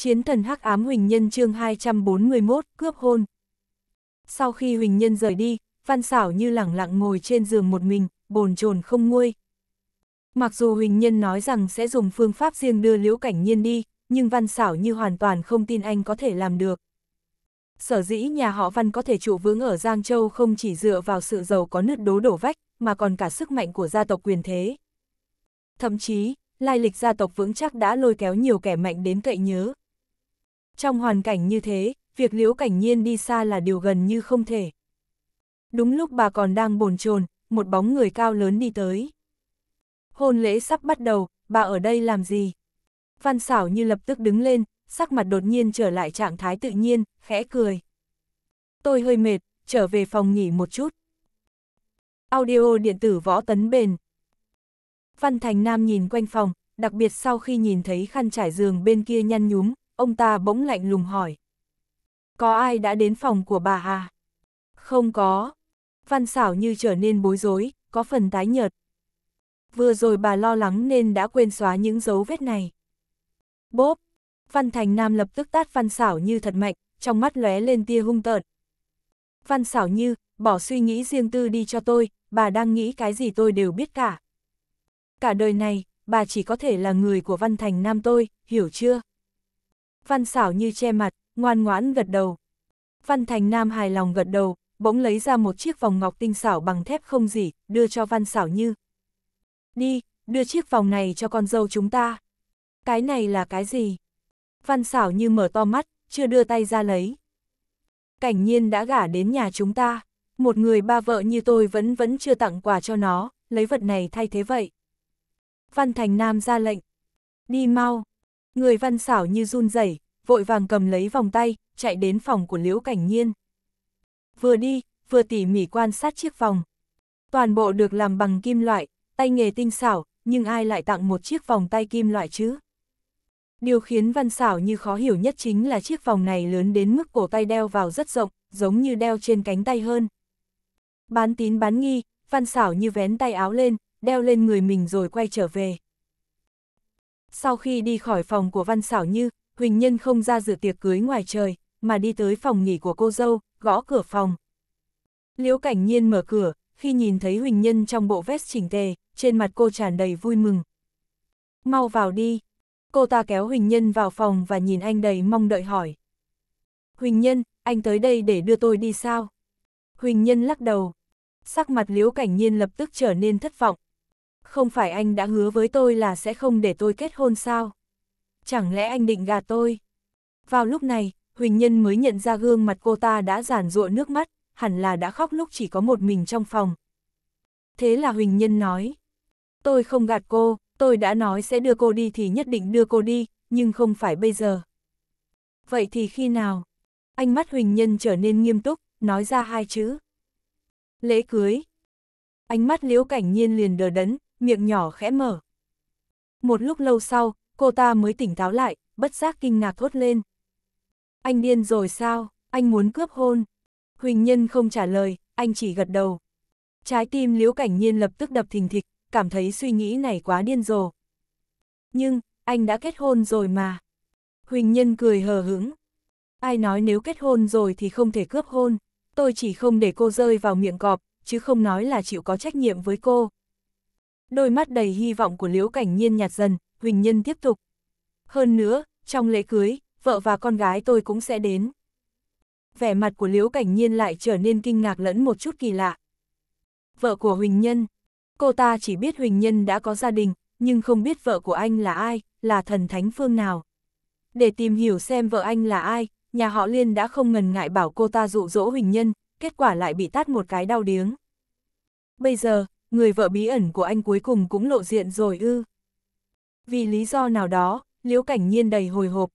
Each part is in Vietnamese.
Chiến thần hắc ám Huỳnh Nhân chương 241, cướp hôn. Sau khi Huỳnh Nhân rời đi, Văn Xảo như lẳng lặng ngồi trên giường một mình, bồn chồn không nguôi. Mặc dù Huỳnh Nhân nói rằng sẽ dùng phương pháp riêng đưa Liễu Cảnh Nhiên đi, nhưng Văn Xảo như hoàn toàn không tin anh có thể làm được. Sở dĩ nhà họ Văn có thể trụ vững ở Giang Châu không chỉ dựa vào sự giàu có nứt đố đổ vách, mà còn cả sức mạnh của gia tộc quyền thế. Thậm chí, lai lịch gia tộc vững chắc đã lôi kéo nhiều kẻ mạnh đến cậy nhớ. Trong hoàn cảnh như thế, việc liễu cảnh nhiên đi xa là điều gần như không thể. Đúng lúc bà còn đang bồn chồn, một bóng người cao lớn đi tới. Hôn lễ sắp bắt đầu, bà ở đây làm gì? Văn xảo như lập tức đứng lên, sắc mặt đột nhiên trở lại trạng thái tự nhiên, khẽ cười. Tôi hơi mệt, trở về phòng nghỉ một chút. Audio điện tử võ tấn bền. Văn Thành Nam nhìn quanh phòng, đặc biệt sau khi nhìn thấy khăn trải giường bên kia nhăn nhúm, ông ta bỗng lạnh lùng hỏi. Có ai đã đến phòng của bà à? Không có. Văn xảo như trở nên bối rối, có phần tái nhợt. Vừa rồi bà lo lắng nên đã quên xóa những dấu vết này. Bốp! Văn Thành Nam lập tức tát Văn xảo như thật mạnh, trong mắt lóe lên tia hung tợn. Văn xảo như, bỏ suy nghĩ riêng tư đi cho tôi, bà đang nghĩ cái gì tôi đều biết cả. Cả đời này, bà chỉ có thể là người của Văn Thành Nam tôi, hiểu chưa? Văn xảo như che mặt, ngoan ngoãn gật đầu. Văn Thành Nam hài lòng gật đầu, bỗng lấy ra một chiếc vòng ngọc tinh xảo bằng thép không gì, đưa cho Văn xảo như. Đi, đưa chiếc vòng này cho con dâu chúng ta. Cái này là cái gì? Văn xảo như mở to mắt, chưa đưa tay ra lấy. Cảnh nhiên đã gả đến nhà chúng ta, một người ba vợ như tôi vẫn vẫn chưa tặng quà cho nó, lấy vật này thay thế vậy. Văn Thành Nam ra lệnh. Đi mau, Người văn xảo như run rẩy, vội vàng cầm lấy vòng tay, chạy đến phòng của Liễu Cảnh Nhiên. Vừa đi, vừa tỉ mỉ quan sát chiếc vòng. Toàn bộ được làm bằng kim loại, tay nghề tinh xảo, nhưng ai lại tặng một chiếc vòng tay kim loại chứ? Điều khiến văn xảo như khó hiểu nhất chính là chiếc vòng này lớn đến mức cổ tay đeo vào rất rộng, giống như đeo trên cánh tay hơn. Bán tín bán nghi, văn xảo như vén tay áo lên, đeo lên người mình rồi quay trở về. Sau khi đi khỏi phòng của Văn Xảo Như, Huỳnh Nhân không ra dự tiệc cưới ngoài trời, mà đi tới phòng nghỉ của cô dâu, gõ cửa phòng. Liễu Cảnh Nhiên mở cửa, khi nhìn thấy Huỳnh Nhân trong bộ vest chỉnh tề, trên mặt cô tràn đầy vui mừng. Mau vào đi. Cô ta kéo Huỳnh Nhân vào phòng và nhìn anh đầy mong đợi hỏi. Huỳnh Nhân, anh tới đây để đưa tôi đi sao? Huỳnh Nhân lắc đầu. Sắc mặt Liễu Cảnh Nhiên lập tức trở nên thất vọng, không phải anh đã hứa với tôi là sẽ không để tôi kết hôn sao? Chẳng lẽ anh định gạt tôi? Vào lúc này, Huỳnh Nhân mới nhận ra gương mặt cô ta đã giản ruộng nước mắt, hẳn là đã khóc lúc chỉ có một mình trong phòng. Thế là Huỳnh Nhân nói, tôi không gạt cô, tôi đã nói sẽ đưa cô đi thì nhất định đưa cô đi, nhưng không phải bây giờ. Vậy thì khi nào? Ánh mắt Huỳnh Nhân trở nên nghiêm túc, nói ra hai chữ. Lễ cưới. Ánh mắt liễu cảnh nhiên liền đờ đẫn miệng nhỏ khẽ mở. Một lúc lâu sau, cô ta mới tỉnh táo lại, bất giác kinh ngạc thốt lên. Anh điên rồi sao, anh muốn cướp hôn. Huỳnh Nhân không trả lời, anh chỉ gật đầu. Trái tim Liễu Cảnh Nhiên lập tức đập thình thịch, cảm thấy suy nghĩ này quá điên rồ. Nhưng, anh đã kết hôn rồi mà. Huỳnh Nhân cười hờ hững. Ai nói nếu kết hôn rồi thì không thể cướp hôn, tôi chỉ không để cô rơi vào miệng cọp, chứ không nói là chịu có trách nhiệm với cô. Đôi mắt đầy hy vọng của Liễu Cảnh Nhiên nhạt dần, Huỳnh Nhân tiếp tục. Hơn nữa, trong lễ cưới, vợ và con gái tôi cũng sẽ đến. Vẻ mặt của Liễu Cảnh Nhiên lại trở nên kinh ngạc lẫn một chút kỳ lạ. Vợ của Huỳnh Nhân, cô ta chỉ biết Huỳnh Nhân đã có gia đình, nhưng không biết vợ của anh là ai, là thần thánh phương nào. Để tìm hiểu xem vợ anh là ai, nhà họ Liên đã không ngần ngại bảo cô ta dụ dỗ Huỳnh Nhân, kết quả lại bị tát một cái đau điếng. Bây giờ, người vợ bí ẩn của anh cuối cùng cũng lộ diện rồi ư. Vì lý do nào đó, liễu cảnh nhiên đầy hồi hộp.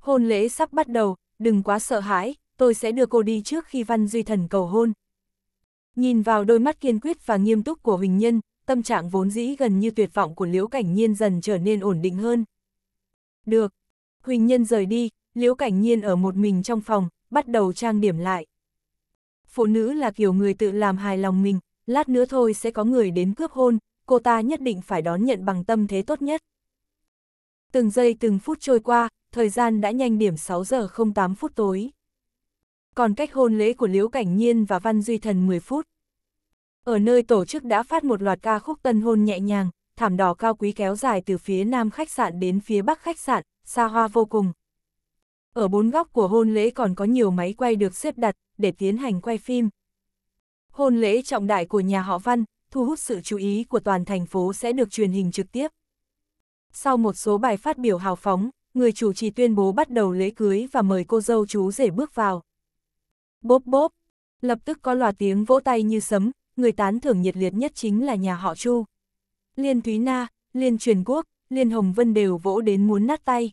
Hôn lễ sắp bắt đầu, đừng quá sợ hãi, tôi sẽ đưa cô đi trước khi Văn Duy Thần cầu hôn. Nhìn vào đôi mắt kiên quyết và nghiêm túc của Huỳnh Nhân, tâm trạng vốn dĩ gần như tuyệt vọng của Liễu Cảnh Nhiên dần trở nên ổn định hơn. Được. Huỳnh Nhân rời đi, Liễu Cảnh Nhiên ở một mình trong phòng, bắt đầu trang điểm lại. Phụ nữ là kiểu người tự làm hài lòng mình, lát nữa thôi sẽ có người đến cướp hôn, cô ta nhất định phải đón nhận bằng tâm thế tốt nhất. Từng giây từng phút trôi qua, thời gian đã nhanh điểm 6 giờ 08 phút tối. Còn cách hôn lễ của Liễu Cảnh Nhiên và Văn Duy Thần 10 phút. Ở nơi tổ chức đã phát một loạt ca khúc tân hôn nhẹ nhàng, thảm đỏ cao quý kéo dài từ phía nam khách sạn đến phía bắc khách sạn, xa hoa vô cùng. Ở bốn góc của hôn lễ còn có nhiều máy quay được xếp đặt để tiến hành quay phim. Hôn lễ trọng đại của nhà họ Văn, thu hút sự chú ý của toàn thành phố sẽ được truyền hình trực tiếp. Sau một số bài phát biểu hào phóng, người chủ trì tuyên bố bắt đầu lễ cưới và mời cô dâu chú rể bước vào. Bốp bốp, lập tức có loạt tiếng vỗ tay như sấm, người tán thưởng nhiệt liệt nhất chính là nhà họ Chu. Liên Thúy Na, Liên Truyền Quốc, Liên Hồng Vân đều vỗ đến muốn nát tay.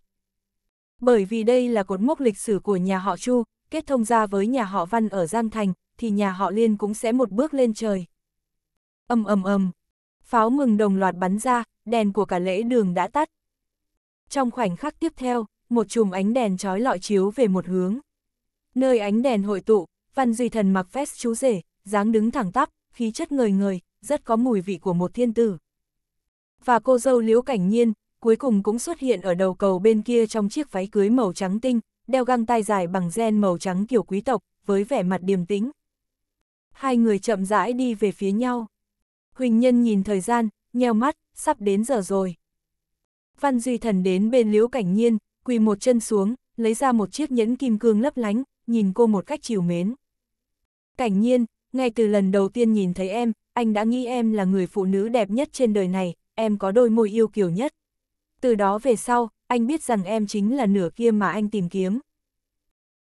Bởi vì đây là cột mốc lịch sử của nhà họ Chu, kết thông gia với nhà họ Văn ở Giang Thành, thì nhà họ Liên cũng sẽ một bước lên trời. ầm ầm ầm, pháo mừng đồng loạt bắn ra, đèn của cả lễ đường đã tắt. Trong khoảnh khắc tiếp theo, một chùm ánh đèn trói lọi chiếu về một hướng. Nơi ánh đèn hội tụ, Văn Duy Thần mặc vest chú rể, dáng đứng thẳng tắp, khí chất người người, rất có mùi vị của một thiên tử. Và cô dâu Liễu Cảnh Nhiên, cuối cùng cũng xuất hiện ở đầu cầu bên kia trong chiếc váy cưới màu trắng tinh, đeo găng tay dài bằng gen màu trắng kiểu quý tộc, với vẻ mặt điềm tĩnh, Hai người chậm rãi đi về phía nhau. Huỳnh Nhân nhìn thời gian, nheo mắt, sắp đến giờ rồi. Văn Duy Thần đến bên Liễu Cảnh Nhiên, quỳ một chân xuống, lấy ra một chiếc nhẫn kim cương lấp lánh, nhìn cô một cách chiều mến. Cảnh Nhiên, ngay từ lần đầu tiên nhìn thấy em, anh đã nghĩ em là người phụ nữ đẹp nhất trên đời này, em có đôi môi yêu kiều nhất. Từ đó về sau, anh biết rằng em chính là nửa kia mà anh tìm kiếm.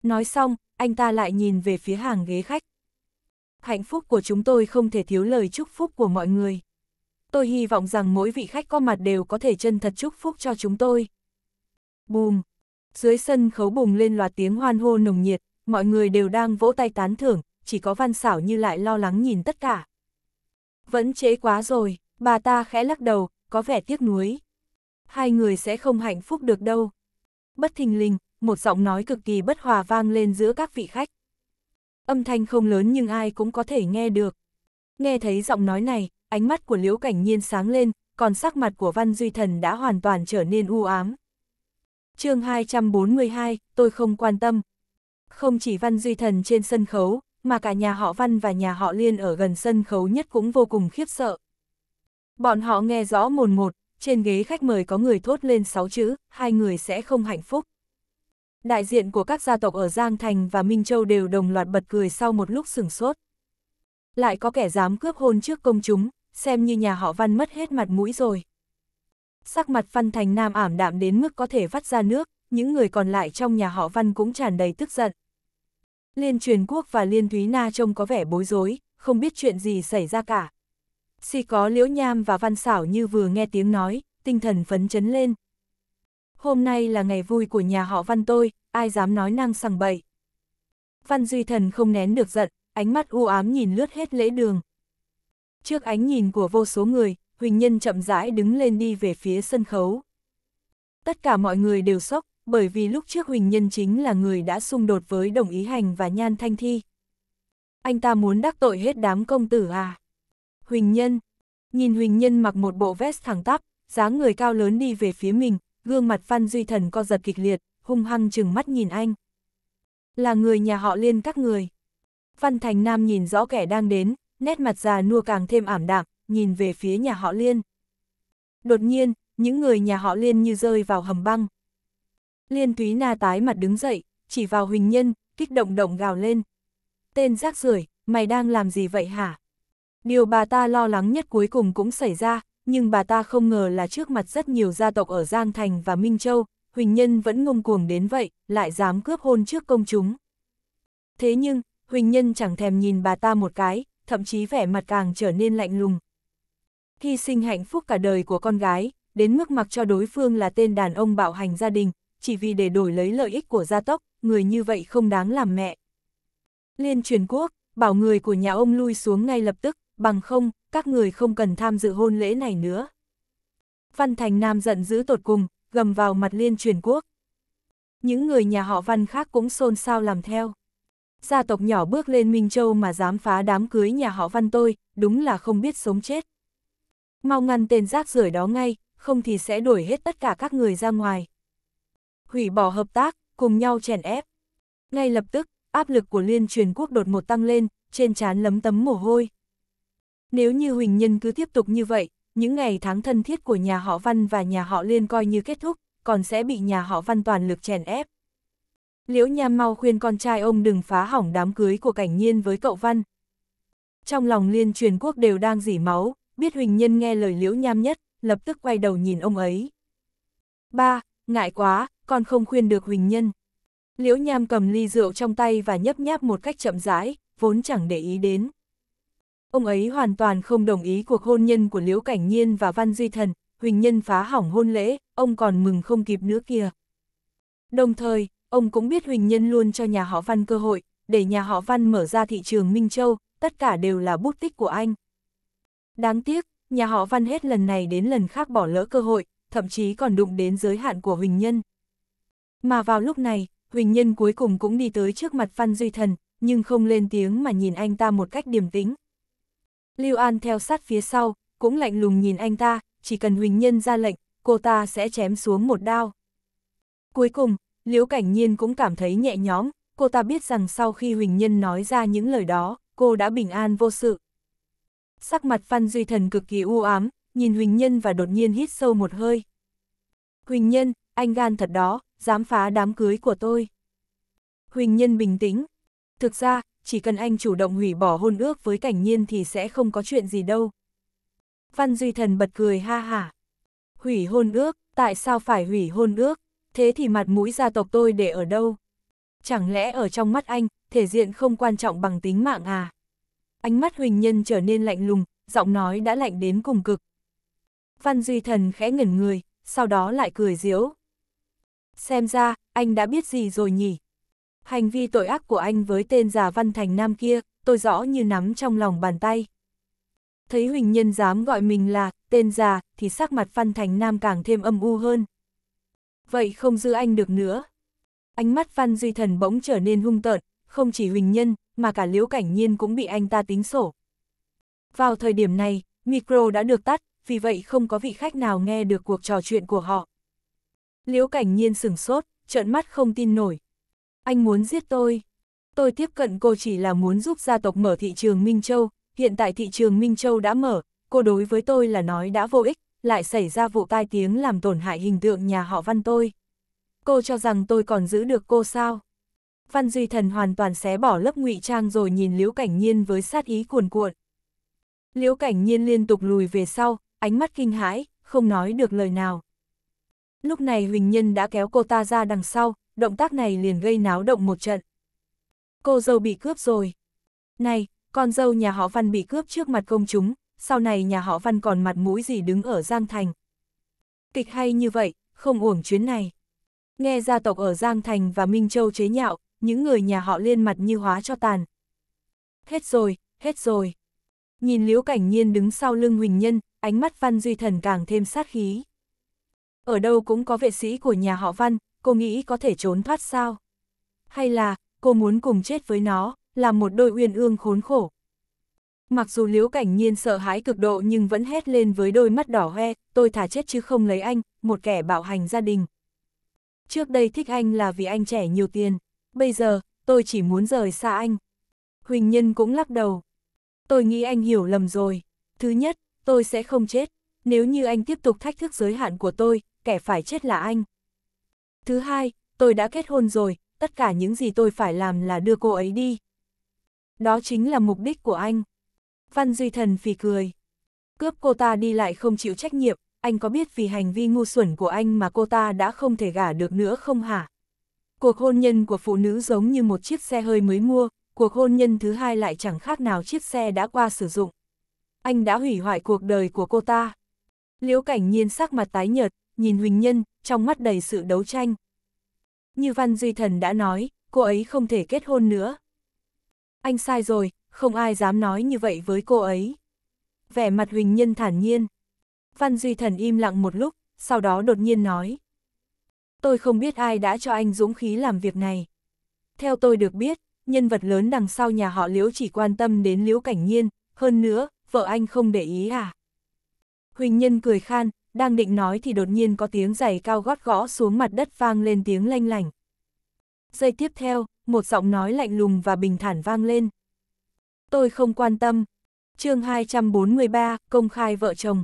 Nói xong, anh ta lại nhìn về phía hàng ghế khách hạnh phúc của chúng tôi không thể thiếu lời chúc phúc của mọi người. Tôi hy vọng rằng mỗi vị khách có mặt đều có thể chân thật chúc phúc cho chúng tôi. Bùm! Dưới sân khấu bùng lên loạt tiếng hoan hô nồng nhiệt, mọi người đều đang vỗ tay tán thưởng, chỉ có văn xảo như lại lo lắng nhìn tất cả. Vẫn chế quá rồi, bà ta khẽ lắc đầu, có vẻ tiếc nuối. Hai người sẽ không hạnh phúc được đâu. Bất thình lình, một giọng nói cực kỳ bất hòa vang lên giữa các vị khách. Âm thanh không lớn nhưng ai cũng có thể nghe được. Nghe thấy giọng nói này, ánh mắt của Liễu Cảnh Nhiên sáng lên, còn sắc mặt của Văn Duy Thần đã hoàn toàn trở nên u ám. chương 242, tôi không quan tâm. Không chỉ Văn Duy Thần trên sân khấu, mà cả nhà họ Văn và nhà họ Liên ở gần sân khấu nhất cũng vô cùng khiếp sợ. Bọn họ nghe rõ mồn một, trên ghế khách mời có người thốt lên sáu chữ, hai người sẽ không hạnh phúc đại diện của các gia tộc ở Giang Thành và Minh Châu đều đồng loạt bật cười sau một lúc sửng sốt. Lại có kẻ dám cướp hôn trước công chúng, xem như nhà họ Văn mất hết mặt mũi rồi. Sắc mặt Văn Thành Nam ảm đạm đến mức có thể vắt ra nước, những người còn lại trong nhà họ Văn cũng tràn đầy tức giận. Liên Truyền Quốc và Liên Thúy Na trông có vẻ bối rối, không biết chuyện gì xảy ra cả. Si có Liễu Nham và Văn Xảo như vừa nghe tiếng nói, tinh thần phấn chấn lên, hôm nay là ngày vui của nhà họ Văn tôi, ai dám nói năng sằng bậy. Văn Duy Thần không nén được giận, ánh mắt u ám nhìn lướt hết lễ đường. Trước ánh nhìn của vô số người, Huỳnh Nhân chậm rãi đứng lên đi về phía sân khấu. Tất cả mọi người đều sốc, bởi vì lúc trước Huỳnh Nhân chính là người đã xung đột với Đồng Ý Hành và Nhan Thanh Thi. Anh ta muốn đắc tội hết đám công tử à? Huỳnh Nhân, nhìn Huỳnh Nhân mặc một bộ vest thẳng tắp, dáng người cao lớn đi về phía mình, gương mặt Phan Duy Thần co giật kịch liệt, hung hăng chừng mắt nhìn anh. Là người nhà họ liên các người. phan Thành Nam nhìn rõ kẻ đang đến, nét mặt già nua càng thêm ảm đạm, nhìn về phía nhà họ liên. Đột nhiên, những người nhà họ liên như rơi vào hầm băng. Liên túy na tái mặt đứng dậy, chỉ vào Huỳnh Nhân, kích động động gào lên. Tên rác rưởi, mày đang làm gì vậy hả? Điều bà ta lo lắng nhất cuối cùng cũng xảy ra, nhưng bà ta không ngờ là trước mặt rất nhiều gia tộc ở Giang Thành và Minh Châu, Huỳnh Nhân vẫn ngông cuồng đến vậy, lại dám cướp hôn trước công chúng. Thế nhưng, Huỳnh Nhân chẳng thèm nhìn bà ta một cái, thậm chí vẻ mặt càng trở nên lạnh lùng. khi sinh hạnh phúc cả đời của con gái, đến mức mặc cho đối phương là tên đàn ông bạo hành gia đình, chỉ vì để đổi lấy lợi ích của gia tộc, người như vậy không đáng làm mẹ. Liên truyền quốc, bảo người của nhà ông lui xuống ngay lập tức, bằng không, các người không cần tham dự hôn lễ này nữa. Văn Thành Nam giận dữ tột cùng, gầm vào mặt liên truyền quốc. Những người nhà họ Văn khác cũng xôn xao làm theo. Gia tộc nhỏ bước lên Minh Châu mà dám phá đám cưới nhà họ Văn tôi, đúng là không biết sống chết. Mau ngăn tên rác rưởi đó ngay, không thì sẽ đuổi hết tất cả các người ra ngoài. Hủy bỏ hợp tác, cùng nhau chèn ép. Ngay lập tức, áp lực của liên truyền quốc đột một tăng lên, trên trán lấm tấm mồ hôi. Nếu như Huỳnh Nhân cứ tiếp tục như vậy, những ngày tháng thân thiết của nhà họ Văn và nhà họ Liên coi như kết thúc, còn sẽ bị nhà họ Văn toàn lực chèn ép. Liễu Nham mau khuyên con trai ông đừng phá hỏng đám cưới của cảnh nhiên với cậu Văn. Trong lòng Liên truyền quốc đều đang dỉ máu, biết Huỳnh Nhân nghe lời Liễu Nham nhất, lập tức quay đầu nhìn ông ấy. Ba, ngại quá, con không khuyên được Huỳnh Nhân. Liễu Nham cầm ly rượu trong tay và nhấp nháp một cách chậm rãi, vốn chẳng để ý đến. Ông ấy hoàn toàn không đồng ý cuộc hôn nhân của Liễu Cảnh Nhiên và Văn Duy Thần, Huỳnh Nhân phá hỏng hôn lễ, ông còn mừng không kịp nữa kia. Đồng thời, ông cũng biết Huỳnh Nhân luôn cho nhà họ Văn cơ hội, để nhà họ Văn mở ra thị trường Minh Châu, tất cả đều là bút tích của anh. Đáng tiếc, nhà họ Văn hết lần này đến lần khác bỏ lỡ cơ hội, thậm chí còn đụng đến giới hạn của Huỳnh Nhân. Mà vào lúc này, Huỳnh Nhân cuối cùng cũng đi tới trước mặt Văn Duy Thần, nhưng không lên tiếng mà nhìn anh ta một cách điềm tĩnh. Lưu An theo sát phía sau, cũng lạnh lùng nhìn anh ta, chỉ cần Huỳnh Nhân ra lệnh, cô ta sẽ chém xuống một đao. Cuối cùng, Liễu Cảnh Nhiên cũng cảm thấy nhẹ nhõm, cô ta biết rằng sau khi Huỳnh Nhân nói ra những lời đó, cô đã bình an vô sự. Sắc mặt Phan Duy Thần cực kỳ u ám, nhìn Huỳnh Nhân và đột nhiên hít sâu một hơi. Huỳnh Nhân, anh gan thật đó, dám phá đám cưới của tôi. Huỳnh Nhân bình tĩnh. Thực ra, chỉ cần anh chủ động hủy bỏ hôn ước với cảnh nhiên thì sẽ không có chuyện gì đâu. Văn Duy Thần bật cười ha hả. Hủy hôn ước, tại sao phải hủy hôn ước? Thế thì mặt mũi gia tộc tôi để ở đâu? Chẳng lẽ ở trong mắt anh, thể diện không quan trọng bằng tính mạng à? Ánh mắt Huỳnh Nhân trở nên lạnh lùng, giọng nói đã lạnh đến cùng cực. Văn Duy Thần khẽ ngẩn người, sau đó lại cười diễu Xem ra, anh đã biết gì rồi nhỉ? Hành vi tội ác của anh với tên già văn thành nam kia, tôi rõ như nắm trong lòng bàn tay. Thấy Huỳnh Nhân dám gọi mình là tên già, thì sắc mặt văn thành nam càng thêm âm u hơn. Vậy không giữ anh được nữa. Ánh mắt văn duy thần bỗng trở nên hung tợn, không chỉ Huỳnh Nhân, mà cả Liễu Cảnh Nhiên cũng bị anh ta tính sổ. Vào thời điểm này, micro đã được tắt, vì vậy không có vị khách nào nghe được cuộc trò chuyện của họ. Liễu Cảnh Nhiên sửng sốt, trợn mắt không tin nổi, anh muốn giết tôi. Tôi tiếp cận cô chỉ là muốn giúp gia tộc mở thị trường Minh Châu, hiện tại thị trường Minh Châu đã mở, cô đối với tôi là nói đã vô ích, lại xảy ra vụ tai tiếng làm tổn hại hình tượng nhà họ Văn tôi. Cô cho rằng tôi còn giữ được cô sao? Văn Duy Thần hoàn toàn xé bỏ lớp ngụy trang rồi nhìn Liễu Cảnh Nhiên với sát ý cuồn cuộn. Liễu Cảnh Nhiên liên tục lùi về sau, ánh mắt kinh hãi, không nói được lời nào. Lúc này Huỳnh Nhân đã kéo cô ta ra đằng sau, động tác này liền gây náo động một trận. Cô dâu bị cướp rồi. Này, con dâu nhà họ Văn bị cướp trước mặt công chúng, sau này nhà họ Văn còn mặt mũi gì đứng ở Giang Thành. Kịch hay như vậy, không uổng chuyến này. Nghe gia tộc ở Giang Thành và Minh Châu chế nhạo, những người nhà họ liên mặt như hóa cho tàn. Hết rồi, hết rồi. Nhìn Liễu Cảnh Nhiên đứng sau lưng Huỳnh Nhân, ánh mắt Văn Duy Thần càng thêm sát khí. Ở đâu cũng có vệ sĩ của nhà họ Văn, cô nghĩ có thể trốn thoát sao? Hay là, cô muốn cùng chết với nó, làm một đôi uyên ương khốn khổ? Mặc dù liễu cảnh nhiên sợ hãi cực độ nhưng vẫn hét lên với đôi mắt đỏ hoe, tôi thả chết chứ không lấy anh, một kẻ bạo hành gia đình. Trước đây thích anh là vì anh trẻ nhiều tiền, bây giờ, tôi chỉ muốn rời xa anh. Huỳnh Nhân cũng lắc đầu. Tôi nghĩ anh hiểu lầm rồi. Thứ nhất, tôi sẽ không chết. Nếu như anh tiếp tục thách thức giới hạn của tôi, kẻ phải chết là anh. Thứ hai, tôi đã kết hôn rồi, tất cả những gì tôi phải làm là đưa cô ấy đi. Đó chính là mục đích của anh. Văn Duy Thần phì cười. Cướp cô ta đi lại không chịu trách nhiệm, anh có biết vì hành vi ngu xuẩn của anh mà cô ta đã không thể gả được nữa không hả? Cuộc hôn nhân của phụ nữ giống như một chiếc xe hơi mới mua, cuộc hôn nhân thứ hai lại chẳng khác nào chiếc xe đã qua sử dụng. Anh đã hủy hoại cuộc đời của cô ta. Liễu cảnh nhiên sắc mặt tái nhợt, nhìn Huỳnh Nhân, trong mắt đầy sự đấu tranh. Như Văn Duy Thần đã nói, cô ấy không thể kết hôn nữa. Anh sai rồi, không ai dám nói như vậy với cô ấy. Vẻ mặt Huỳnh Nhân thản nhiên. Văn Duy Thần im lặng một lúc, sau đó đột nhiên nói. Tôi không biết ai đã cho anh dũng khí làm việc này. Theo tôi được biết, nhân vật lớn đằng sau nhà họ Liễu chỉ quan tâm đến Liễu Cảnh Nhiên, hơn nữa, vợ anh không để ý à. Huỳnh Nhân cười khan, đang định nói thì đột nhiên có tiếng giày cao gót gõ xuống mặt đất vang lên tiếng lanh lành. Giây tiếp theo, một giọng nói lạnh lùng và bình thản vang lên. Tôi không quan tâm. chương 243, công khai vợ chồng.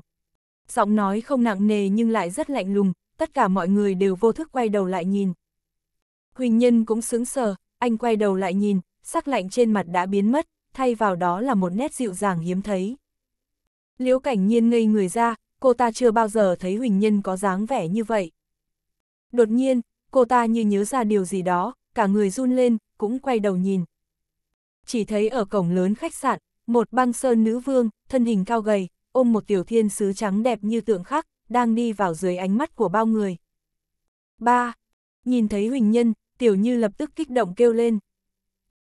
Giọng nói không nặng nề nhưng lại rất lạnh lùng, tất cả mọi người đều vô thức quay đầu lại nhìn. Huỳnh Nhân cũng sững sờ, anh quay đầu lại nhìn, sắc lạnh trên mặt đã biến mất, thay vào đó là một nét dịu dàng hiếm thấy. Liễu cảnh nhiên ngây người ra, cô ta chưa bao giờ thấy Huỳnh Nhân có dáng vẻ như vậy. Đột nhiên, cô ta như nhớ ra điều gì đó, cả người run lên, cũng quay đầu nhìn. Chỉ thấy ở cổng lớn khách sạn, một băng sơn nữ vương, thân hình cao gầy, ôm một tiểu thiên sứ trắng đẹp như tượng khắc, đang đi vào dưới ánh mắt của bao người. ba Nhìn thấy Huỳnh Nhân, Tiểu Như lập tức kích động kêu lên.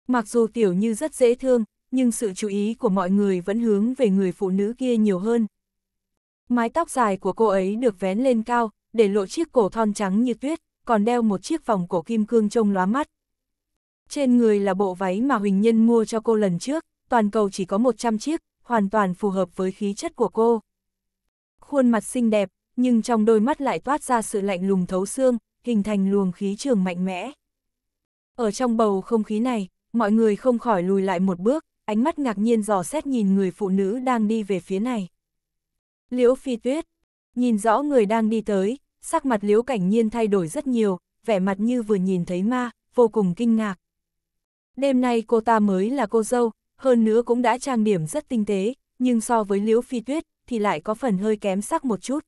Mặc dù Tiểu Như rất dễ thương, nhưng sự chú ý của mọi người vẫn hướng về người phụ nữ kia nhiều hơn. Mái tóc dài của cô ấy được vén lên cao, để lộ chiếc cổ thon trắng như tuyết, còn đeo một chiếc vòng cổ kim cương trông lóa mắt. Trên người là bộ váy mà Huỳnh Nhân mua cho cô lần trước, toàn cầu chỉ có 100 chiếc, hoàn toàn phù hợp với khí chất của cô. Khuôn mặt xinh đẹp, nhưng trong đôi mắt lại toát ra sự lạnh lùng thấu xương, hình thành luồng khí trường mạnh mẽ. Ở trong bầu không khí này, mọi người không khỏi lùi lại một bước, ánh mắt ngạc nhiên dò xét nhìn người phụ nữ đang đi về phía này. Liễu Phi Tuyết, nhìn rõ người đang đi tới, sắc mặt Liễu Cảnh Nhiên thay đổi rất nhiều, vẻ mặt như vừa nhìn thấy ma, vô cùng kinh ngạc. Đêm nay cô ta mới là cô dâu, hơn nữa cũng đã trang điểm rất tinh tế, nhưng so với Liễu Phi Tuyết thì lại có phần hơi kém sắc một chút.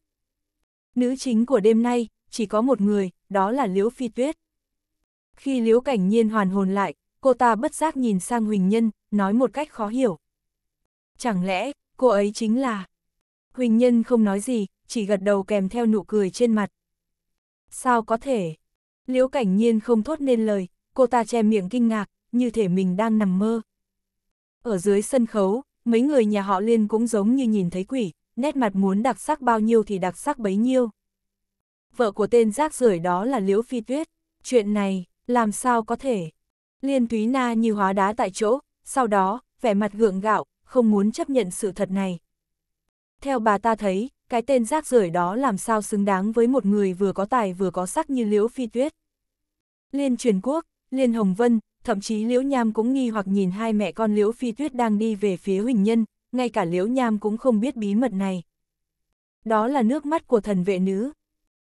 Nữ chính của đêm nay chỉ có một người, đó là Liễu Phi Tuyết. Khi Liễu Cảnh Nhiên hoàn hồn lại, cô ta bất giác nhìn sang Huỳnh Nhân, nói một cách khó hiểu. Chẳng lẽ, cô ấy chính là... Huỳnh Nhân không nói gì, chỉ gật đầu kèm theo nụ cười trên mặt. Sao có thể? Liễu cảnh nhiên không thốt nên lời, cô ta che miệng kinh ngạc, như thể mình đang nằm mơ. Ở dưới sân khấu, mấy người nhà họ Liên cũng giống như nhìn thấy quỷ, nét mặt muốn đặc sắc bao nhiêu thì đặc sắc bấy nhiêu. Vợ của tên rác rưởi đó là Liễu Phi Tuyết, chuyện này, làm sao có thể? Liên Túy Na như hóa đá tại chỗ, sau đó, vẻ mặt gượng gạo, không muốn chấp nhận sự thật này. Theo bà ta thấy, cái tên rác rưởi đó làm sao xứng đáng với một người vừa có tài vừa có sắc như Liễu Phi Tuyết. Liên truyền quốc, Liên Hồng Vân, thậm chí Liễu Nham cũng nghi hoặc nhìn hai mẹ con Liễu Phi Tuyết đang đi về phía Huỳnh Nhân, ngay cả Liễu Nham cũng không biết bí mật này. Đó là nước mắt của thần vệ nữ.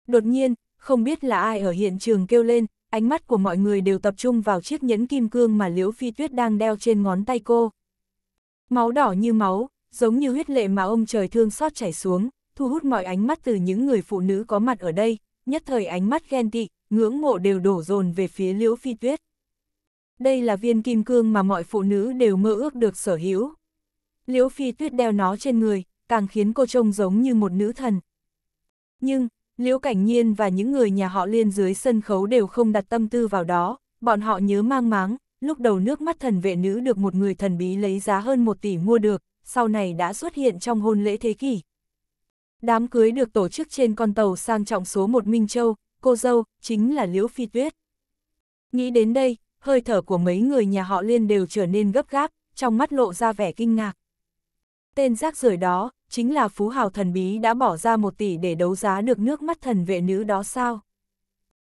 Đột nhiên, không biết là ai ở hiện trường kêu lên, ánh mắt của mọi người đều tập trung vào chiếc nhẫn kim cương mà Liễu Phi Tuyết đang đeo trên ngón tay cô. Máu đỏ như máu, giống như huyết lệ mà ông trời thương xót chảy xuống, thu hút mọi ánh mắt từ những người phụ nữ có mặt ở đây, nhất thời ánh mắt ghen tị, ngưỡng mộ đều đổ dồn về phía Liễu Phi Tuyết. Đây là viên kim cương mà mọi phụ nữ đều mơ ước được sở hữu. Liễu Phi Tuyết đeo nó trên người, càng khiến cô trông giống như một nữ thần. Nhưng, Liễu Cảnh Nhiên và những người nhà họ liên dưới sân khấu đều không đặt tâm tư vào đó, bọn họ nhớ mang máng, lúc đầu nước mắt thần vệ nữ được một người thần bí lấy giá hơn một tỷ mua được, sau này đã xuất hiện trong hôn lễ thế kỷ. Đám cưới được tổ chức trên con tàu sang trọng số 1 Minh Châu, cô dâu, chính là Liễu Phi Tuyết. Nghĩ đến đây, hơi thở của mấy người nhà họ liên đều trở nên gấp gáp, trong mắt lộ ra vẻ kinh ngạc. Tên rác rưởi đó, chính là phú hào thần bí đã bỏ ra một tỷ để đấu giá được nước mắt thần vệ nữ đó sao?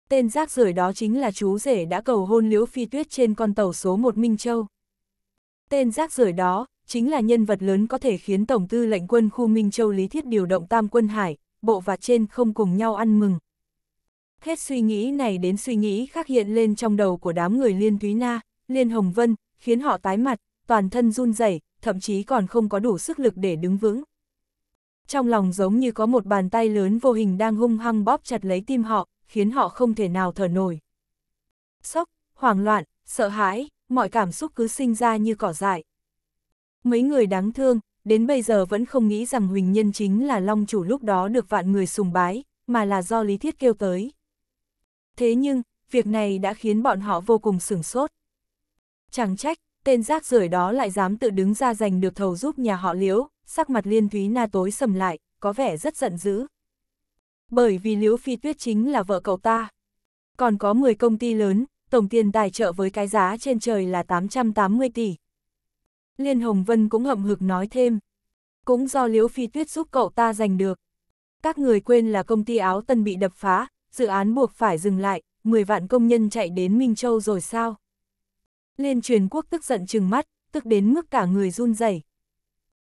Tên rác rưởi đó chính là chú rể đã cầu hôn Liễu Phi Tuyết trên con tàu số 1 Minh Châu. Tên rác rưởi đó, chính là nhân vật lớn có thể khiến Tổng tư lệnh quân khu Minh Châu Lý Thiết điều động tam quân hải, bộ và trên không cùng nhau ăn mừng. Hết suy nghĩ này đến suy nghĩ khác hiện lên trong đầu của đám người Liên Thúy Na, Liên Hồng Vân, khiến họ tái mặt, toàn thân run rẩy, thậm chí còn không có đủ sức lực để đứng vững. Trong lòng giống như có một bàn tay lớn vô hình đang hung hăng bóp chặt lấy tim họ, khiến họ không thể nào thở nổi. Sốc, hoảng loạn, sợ hãi, mọi cảm xúc cứ sinh ra như cỏ dại. Mấy người đáng thương, đến bây giờ vẫn không nghĩ rằng Huỳnh Nhân chính là Long Chủ lúc đó được vạn người sùng bái, mà là do Lý Thiết kêu tới. Thế nhưng, việc này đã khiến bọn họ vô cùng sửng sốt. Chẳng trách, tên rác rưởi đó lại dám tự đứng ra giành được thầu giúp nhà họ Liễu, sắc mặt Liên Thúy Na tối sầm lại, có vẻ rất giận dữ. Bởi vì Liễu Phi Tuyết chính là vợ cậu ta. Còn có 10 công ty lớn, tổng tiền tài trợ với cái giá trên trời là 880 tỷ, Liên Hồng Vân cũng hậm hực nói thêm. Cũng do Liễu Phi Tuyết giúp cậu ta giành được. Các người quên là công ty áo tân bị đập phá, dự án buộc phải dừng lại, 10 vạn công nhân chạy đến Minh Châu rồi sao? Liên truyền quốc tức giận trừng mắt, tức đến mức cả người run rẩy.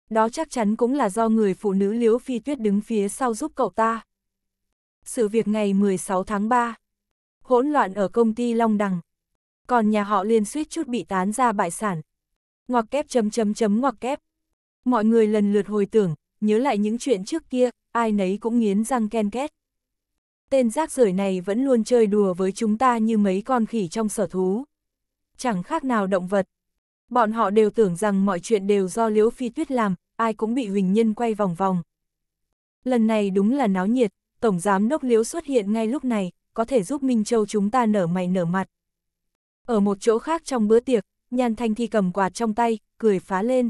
Đó chắc chắn cũng là do người phụ nữ Liễu Phi Tuyết đứng phía sau giúp cậu ta. Sự việc ngày 16 tháng 3, hỗn loạn ở công ty Long Đằng. Còn nhà họ liên suýt chút bị tán ra bại sản, ngoặc kép chấm chấm chấm ngoặc kép. Mọi người lần lượt hồi tưởng, nhớ lại những chuyện trước kia, ai nấy cũng nghiến răng ken két. Tên rác rưởi này vẫn luôn chơi đùa với chúng ta như mấy con khỉ trong sở thú. Chẳng khác nào động vật. Bọn họ đều tưởng rằng mọi chuyện đều do Liễu Phi Tuyết làm, ai cũng bị Huỳnh Nhân quay vòng vòng. Lần này đúng là náo nhiệt, Tổng Giám Đốc Liễu xuất hiện ngay lúc này, có thể giúp Minh Châu chúng ta nở mày nở mặt. Ở một chỗ khác trong bữa tiệc, Nhan Thanh Thi cầm quạt trong tay, cười phá lên.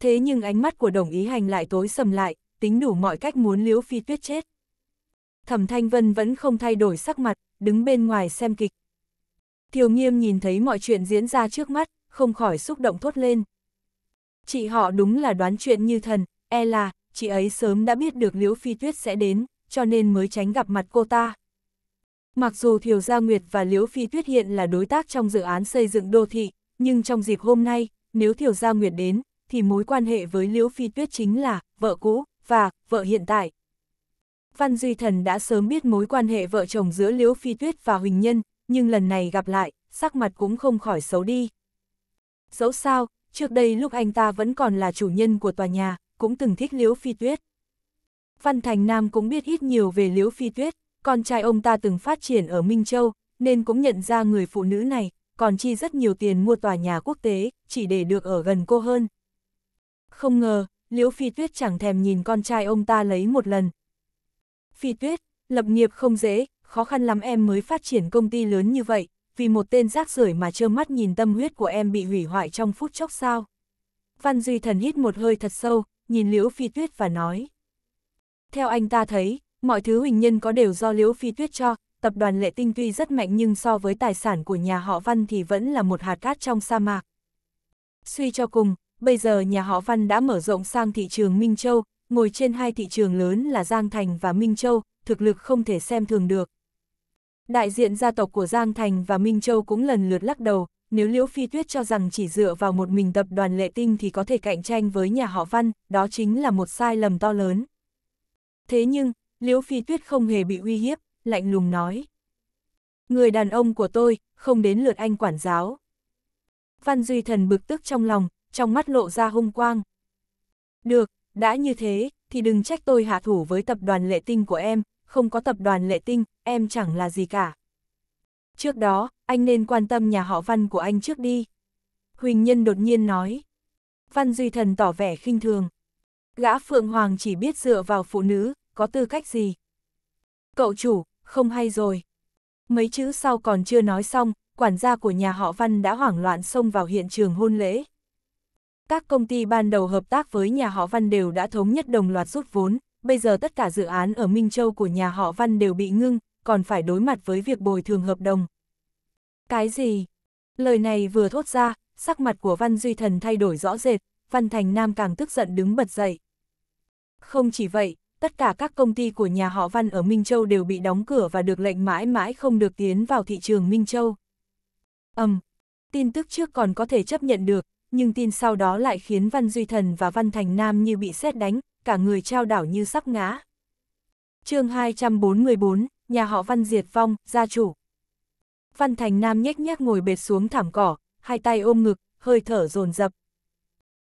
Thế nhưng ánh mắt của đồng ý hành lại tối sầm lại, tính đủ mọi cách muốn Liễu Phi Tuyết chết. Thẩm Thanh Vân vẫn không thay đổi sắc mặt, đứng bên ngoài xem kịch. Thiều Nghiêm nhìn thấy mọi chuyện diễn ra trước mắt, không khỏi xúc động thốt lên. Chị họ đúng là đoán chuyện như thần, e là, chị ấy sớm đã biết được Liễu Phi Tuyết sẽ đến, cho nên mới tránh gặp mặt cô ta. Mặc dù Thiều Gia Nguyệt và Liễu Phi Tuyết hiện là đối tác trong dự án xây dựng đô thị, nhưng trong dịp hôm nay, nếu Thiều Gia Nguyệt đến, thì mối quan hệ với Liễu Phi Tuyết chính là vợ cũ và vợ hiện tại. Văn Duy Thần đã sớm biết mối quan hệ vợ chồng giữa Liễu Phi Tuyết và Huỳnh Nhân, nhưng lần này gặp lại, sắc mặt cũng không khỏi xấu đi. Dẫu sao, trước đây lúc anh ta vẫn còn là chủ nhân của tòa nhà, cũng từng thích Liễu Phi Tuyết. Văn Thành Nam cũng biết ít nhiều về Liễu Phi Tuyết, con trai ông ta từng phát triển ở Minh Châu, nên cũng nhận ra người phụ nữ này, còn chi rất nhiều tiền mua tòa nhà quốc tế, chỉ để được ở gần cô hơn. Không ngờ, Liễu Phi Tuyết chẳng thèm nhìn con trai ông ta lấy một lần. Phi Tuyết, lập nghiệp không dễ, khó khăn lắm em mới phát triển công ty lớn như vậy, vì một tên rác rưởi mà trơ mắt nhìn tâm huyết của em bị hủy hoại trong phút chốc sao. Văn Duy Thần hít một hơi thật sâu, nhìn Liễu Phi Tuyết và nói. Theo anh ta thấy, Mọi thứ huỳnh nhân có đều do Liễu Phi Tuyết cho, tập đoàn lệ tinh tuy rất mạnh nhưng so với tài sản của nhà họ Văn thì vẫn là một hạt cát trong sa mạc. Suy cho cùng, bây giờ nhà họ Văn đã mở rộng sang thị trường Minh Châu, ngồi trên hai thị trường lớn là Giang Thành và Minh Châu, thực lực không thể xem thường được. Đại diện gia tộc của Giang Thành và Minh Châu cũng lần lượt lắc đầu, nếu Liễu Phi Tuyết cho rằng chỉ dựa vào một mình tập đoàn lệ tinh thì có thể cạnh tranh với nhà họ Văn, đó chính là một sai lầm to lớn. Thế nhưng, Liễu Phi Tuyết không hề bị uy hiếp, lạnh lùng nói. Người đàn ông của tôi, không đến lượt anh quản giáo. Văn Duy Thần bực tức trong lòng, trong mắt lộ ra hung quang. Được, đã như thế, thì đừng trách tôi hạ thủ với tập đoàn lệ tinh của em, không có tập đoàn lệ tinh, em chẳng là gì cả. Trước đó, anh nên quan tâm nhà họ Văn của anh trước đi. Huỳnh Nhân đột nhiên nói. Văn Duy Thần tỏ vẻ khinh thường. Gã Phượng Hoàng chỉ biết dựa vào phụ nữ, có tư cách gì? Cậu chủ, không hay rồi. Mấy chữ sau còn chưa nói xong, quản gia của nhà họ Văn đã hoảng loạn xông vào hiện trường hôn lễ. Các công ty ban đầu hợp tác với nhà họ Văn đều đã thống nhất đồng loạt rút vốn, bây giờ tất cả dự án ở Minh Châu của nhà họ Văn đều bị ngưng, còn phải đối mặt với việc bồi thường hợp đồng. Cái gì? Lời này vừa thốt ra, sắc mặt của Văn Duy Thần thay đổi rõ rệt, Văn Thành Nam càng tức giận đứng bật dậy. Không chỉ vậy, tất cả các công ty của nhà họ Văn ở Minh Châu đều bị đóng cửa và được lệnh mãi mãi không được tiến vào thị trường Minh Châu. Ầm, um, tin tức trước còn có thể chấp nhận được, nhưng tin sau đó lại khiến Văn Duy Thần và Văn Thành Nam như bị sét đánh, cả người trao đảo như sắp ngã. chương 244, nhà họ Văn diệt vong, gia chủ. Văn Thành Nam nhếch nhác ngồi bệt xuống thảm cỏ, hai tay ôm ngực, hơi thở dồn dập.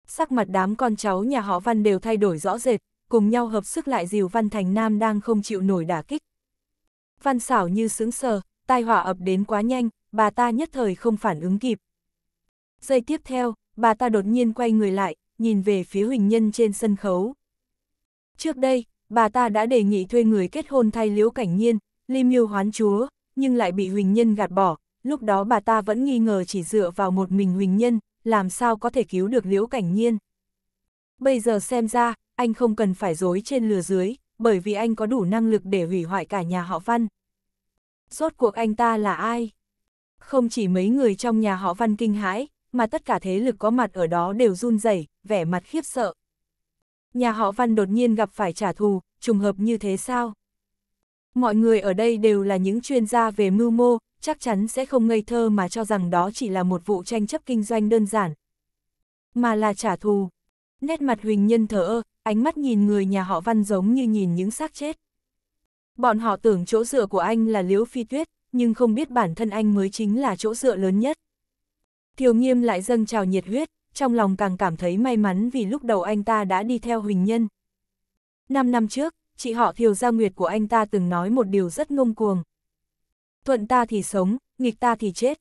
Sắc mặt đám con cháu nhà họ Văn đều thay đổi rõ rệt, cùng nhau hợp sức lại dìu Văn Thành Nam đang không chịu nổi đả kích. Văn xảo như sướng sờ, tai họa ập đến quá nhanh, bà ta nhất thời không phản ứng kịp. Giây tiếp theo, bà ta đột nhiên quay người lại, nhìn về phía huỳnh nhân trên sân khấu. Trước đây, bà ta đã đề nghị thuê người kết hôn thay Liễu Cảnh Nhiên, Ly Miêu Hoán Chúa, nhưng lại bị huỳnh nhân gạt bỏ, lúc đó bà ta vẫn nghi ngờ chỉ dựa vào một mình huỳnh nhân, làm sao có thể cứu được Liễu Cảnh Nhiên. Bây giờ xem ra, anh không cần phải dối trên lừa dưới, bởi vì anh có đủ năng lực để hủy hoại cả nhà họ Văn. Rốt cuộc anh ta là ai? Không chỉ mấy người trong nhà họ Văn kinh hãi, mà tất cả thế lực có mặt ở đó đều run rẩy, vẻ mặt khiếp sợ. Nhà họ Văn đột nhiên gặp phải trả thù, trùng hợp như thế sao? Mọi người ở đây đều là những chuyên gia về mưu mô, chắc chắn sẽ không ngây thơ mà cho rằng đó chỉ là một vụ tranh chấp kinh doanh đơn giản, mà là trả thù. Nét mặt Huỳnh Nhân thờ ơ, ánh mắt nhìn người nhà họ Văn giống như nhìn những xác chết. Bọn họ tưởng chỗ dựa của anh là Liễu Phi Tuyết, nhưng không biết bản thân anh mới chính là chỗ dựa lớn nhất. Thiều Nghiêm lại dâng trào nhiệt huyết, trong lòng càng cảm thấy may mắn vì lúc đầu anh ta đã đi theo Huỳnh Nhân. Năm năm trước, chị họ Thiều Gia Nguyệt của anh ta từng nói một điều rất ngông cuồng. Thuận ta thì sống, nghịch ta thì chết.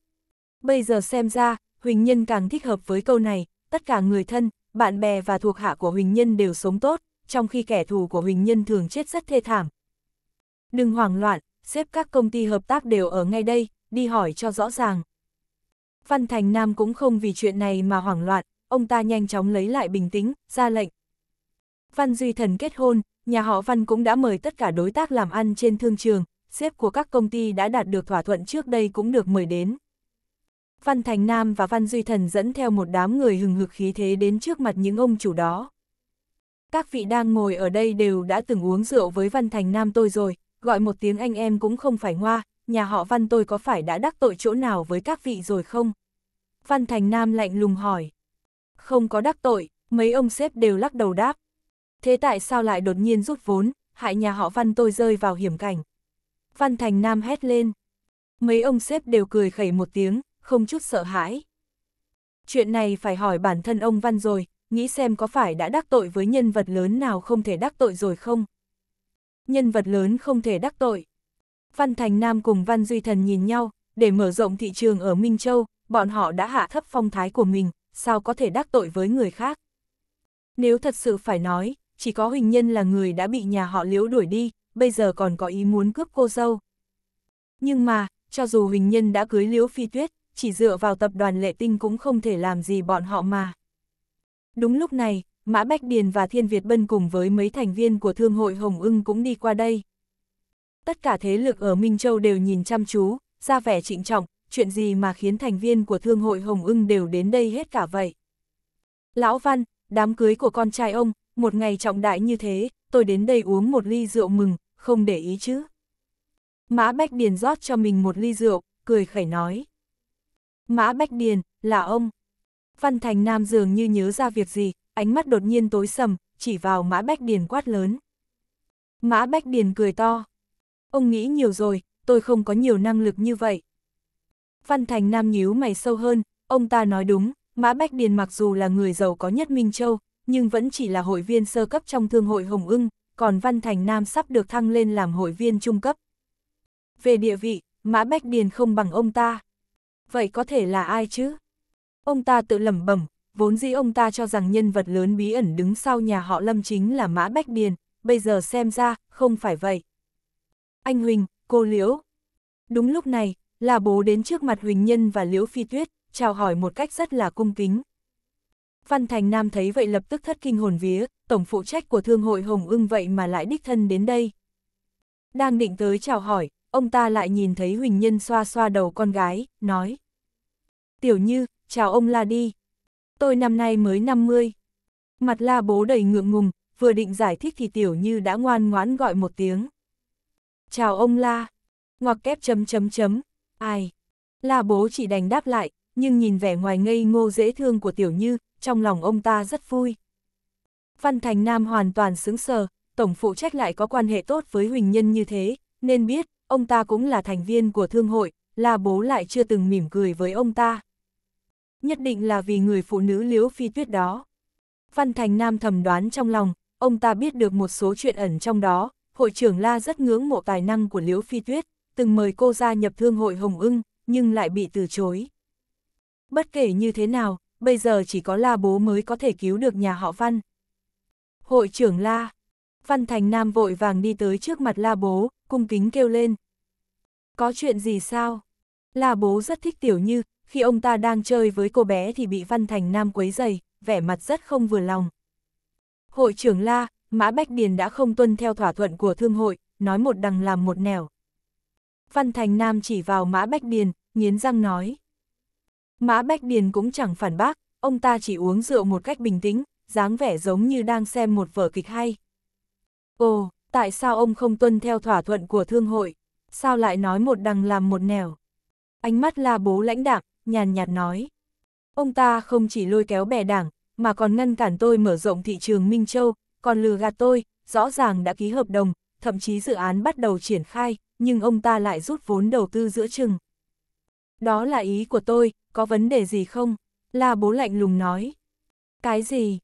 Bây giờ xem ra, Huỳnh Nhân càng thích hợp với câu này, tất cả người thân, bạn bè và thuộc hạ của Huỳnh Nhân đều sống tốt, trong khi kẻ thù của Huỳnh Nhân thường chết rất thê thảm. Đừng hoảng loạn, xếp các công ty hợp tác đều ở ngay đây, đi hỏi cho rõ ràng. Văn Thành Nam cũng không vì chuyện này mà hoảng loạn, ông ta nhanh chóng lấy lại bình tĩnh, ra lệnh. Văn Duy Thần kết hôn, nhà họ Văn cũng đã mời tất cả đối tác làm ăn trên thương trường, xếp của các công ty đã đạt được thỏa thuận trước đây cũng được mời đến. Văn Thành Nam và Văn Duy Thần dẫn theo một đám người hừng hực khí thế đến trước mặt những ông chủ đó. Các vị đang ngồi ở đây đều đã từng uống rượu với Văn Thành Nam tôi rồi, gọi một tiếng anh em cũng không phải hoa. nhà họ Văn tôi có phải đã đắc tội chỗ nào với các vị rồi không? Văn Thành Nam lạnh lùng hỏi. Không có đắc tội, mấy ông sếp đều lắc đầu đáp. Thế tại sao lại đột nhiên rút vốn, hại nhà họ Văn tôi rơi vào hiểm cảnh? Văn Thành Nam hét lên. Mấy ông sếp đều cười khẩy một tiếng, không chút sợ hãi. Chuyện này phải hỏi bản thân ông Văn rồi, nghĩ xem có phải đã đắc tội với nhân vật lớn nào không thể đắc tội rồi không? Nhân vật lớn không thể đắc tội. Văn Thành Nam cùng Văn Duy Thần nhìn nhau, để mở rộng thị trường ở Minh Châu, bọn họ đã hạ thấp phong thái của mình, sao có thể đắc tội với người khác? Nếu thật sự phải nói, chỉ có Huỳnh Nhân là người đã bị nhà họ Liễu đuổi đi, bây giờ còn có ý muốn cướp cô dâu. Nhưng mà, cho dù Huỳnh Nhân đã cưới Liễu Phi Tuyết, chỉ dựa vào tập đoàn lệ tinh cũng không thể làm gì bọn họ mà. Đúng lúc này, Mã Bách Điền và Thiên Việt Bân cùng với mấy thành viên của Thương hội Hồng ưng cũng đi qua đây. Tất cả thế lực ở Minh Châu đều nhìn chăm chú, ra vẻ trịnh trọng, chuyện gì mà khiến thành viên của Thương hội Hồng ưng đều đến đây hết cả vậy. Lão Văn, đám cưới của con trai ông, một ngày trọng đại như thế, tôi đến đây uống một ly rượu mừng, không để ý chứ. Mã Bách Điền rót cho mình một ly rượu, cười khẩy nói. Mã Bách Điền, là ông. Văn Thành Nam dường như nhớ ra việc gì, ánh mắt đột nhiên tối sầm, chỉ vào Mã Bách Điền quát lớn. Mã Bách Điền cười to. Ông nghĩ nhiều rồi, tôi không có nhiều năng lực như vậy. Văn Thành Nam nhíu mày sâu hơn, ông ta nói đúng, Mã Bách Điền mặc dù là người giàu có nhất Minh Châu, nhưng vẫn chỉ là hội viên sơ cấp trong thương hội Hồng ưng, còn Văn Thành Nam sắp được thăng lên làm hội viên trung cấp. Về địa vị, Mã Bách Điền không bằng ông ta vậy có thể là ai chứ? Ông ta tự lẩm bẩm, vốn dĩ ông ta cho rằng nhân vật lớn bí ẩn đứng sau nhà họ Lâm chính là Mã Bách Điền, bây giờ xem ra, không phải vậy. Anh Huỳnh, cô Liễu. Đúng lúc này, là bố đến trước mặt Huỳnh Nhân và Liễu Phi Tuyết, chào hỏi một cách rất là cung kính. Văn Thành Nam thấy vậy lập tức thất kinh hồn vía, tổng phụ trách của thương hội Hồng ưng vậy mà lại đích thân đến đây. Đang định tới chào hỏi, ông ta lại nhìn thấy Huỳnh Nhân xoa xoa đầu con gái, nói. Tiểu Như, chào ông La đi. Tôi năm nay mới 50. Mặt La bố đầy ngượng ngùng, vừa định giải thích thì Tiểu Như đã ngoan ngoãn gọi một tiếng. Chào ông La. Ngoặc kép chấm chấm chấm. Ai? La bố chỉ đành đáp lại, nhưng nhìn vẻ ngoài ngây ngô dễ thương của Tiểu Như, trong lòng ông ta rất vui. Văn Thành Nam hoàn toàn sững sờ, tổng phụ trách lại có quan hệ tốt với Huỳnh Nhân như thế, nên biết, ông ta cũng là thành viên của thương hội, la bố lại chưa từng mỉm cười với ông ta. Nhất định là vì người phụ nữ liễu phi tuyết đó. Văn Thành Nam thầm đoán trong lòng, ông ta biết được một số chuyện ẩn trong đó, hội trưởng La rất ngưỡng mộ tài năng của liễu phi tuyết, từng mời cô ra nhập thương hội Hồng ưng, nhưng lại bị từ chối. Bất kể như thế nào, bây giờ chỉ có La bố mới có thể cứu được nhà họ Văn. Hội trưởng La Văn Thành Nam vội vàng đi tới trước mặt La Bố, cung kính kêu lên. Có chuyện gì sao? Là bố rất thích Tiểu Như, khi ông ta đang chơi với cô bé thì bị Văn Thành Nam quấy dày, vẻ mặt rất không vừa lòng. Hội trưởng La, Mã Bách Điền đã không tuân theo thỏa thuận của thương hội, nói một đằng làm một nẻo. Văn Thành Nam chỉ vào Mã Bách Điền, nghiến răng nói. Mã Bách Điền cũng chẳng phản bác, ông ta chỉ uống rượu một cách bình tĩnh, dáng vẻ giống như đang xem một vở kịch hay. Ồ, tại sao ông không tuân theo thỏa thuận của thương hội, sao lại nói một đằng làm một nẻo. Ánh mắt la bố lãnh đạm, nhàn nhạt nói. Ông ta không chỉ lôi kéo bè đảng, mà còn ngăn cản tôi mở rộng thị trường Minh Châu, còn lừa gạt tôi, rõ ràng đã ký hợp đồng, thậm chí dự án bắt đầu triển khai, nhưng ông ta lại rút vốn đầu tư giữa chừng. Đó là ý của tôi, có vấn đề gì không? La bố lạnh lùng nói. Cái gì?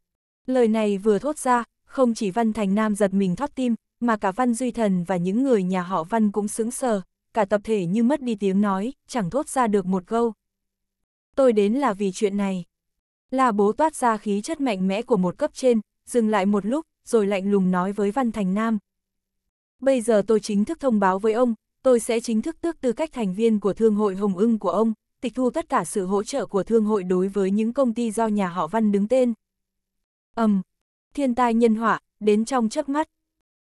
Lời này vừa thốt ra, không chỉ Văn Thành Nam giật mình thót tim, mà cả văn duy thần và những người nhà họ văn cũng sững sờ, cả tập thể như mất đi tiếng nói, chẳng thốt ra được một câu. Tôi đến là vì chuyện này. Là bố toát ra khí chất mạnh mẽ của một cấp trên, dừng lại một lúc, rồi lạnh lùng nói với Văn Thành Nam. Bây giờ tôi chính thức thông báo với ông, tôi sẽ chính thức tước tư cách thành viên của Thương hội Hồng ưng của ông, tịch thu tất cả sự hỗ trợ của Thương hội đối với những công ty do nhà họ Văn đứng tên. Ầm, um, thiên tai nhân họa, đến trong chớp mắt.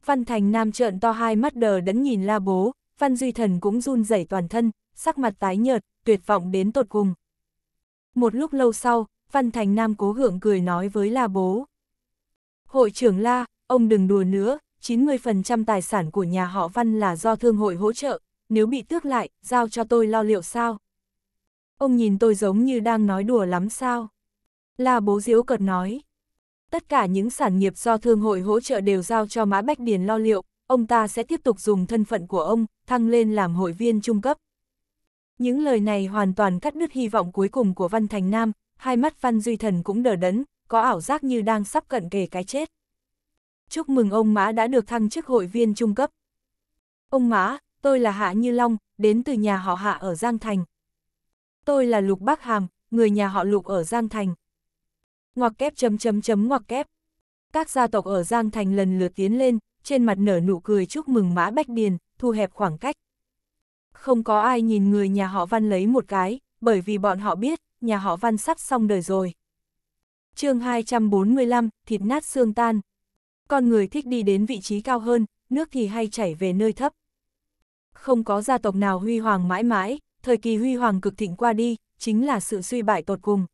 Văn Thành Nam trợn to hai mắt đờ đẫn nhìn la bố, Văn Duy Thần cũng run rẩy toàn thân, sắc mặt tái nhợt, tuyệt vọng đến tột cùng. Một lúc lâu sau, Văn Thành Nam cố gượng cười nói với la bố. Hội trưởng la, ông đừng đùa nữa, 90% tài sản của nhà họ Văn là do thương hội hỗ trợ, nếu bị tước lại, giao cho tôi lo liệu sao? Ông nhìn tôi giống như đang nói đùa lắm sao? La bố diễu cợt nói tất cả những sản nghiệp do thương hội hỗ trợ đều giao cho Mã Bách Điền lo liệu, ông ta sẽ tiếp tục dùng thân phận của ông, thăng lên làm hội viên trung cấp. Những lời này hoàn toàn cắt đứt hy vọng cuối cùng của Văn Thành Nam, hai mắt Văn Duy Thần cũng đờ đẫn, có ảo giác như đang sắp cận kề cái chết. Chúc mừng ông Mã đã được thăng chức hội viên trung cấp. Ông Mã, tôi là Hạ Như Long, đến từ nhà họ Hạ ở Giang Thành. Tôi là Lục Bắc Hàm, người nhà họ Lục ở Giang Thành ngoặc kép chấm chấm chấm ngoặc kép. Các gia tộc ở Giang Thành lần lượt tiến lên, trên mặt nở nụ cười chúc mừng Mã Bách Điền, thu hẹp khoảng cách. Không có ai nhìn người nhà họ Văn lấy một cái, bởi vì bọn họ biết, nhà họ Văn sắp xong đời rồi. chương 245, thịt nát xương tan. Con người thích đi đến vị trí cao hơn, nước thì hay chảy về nơi thấp. Không có gia tộc nào huy hoàng mãi mãi, thời kỳ huy hoàng cực thịnh qua đi, chính là sự suy bại tột cùng.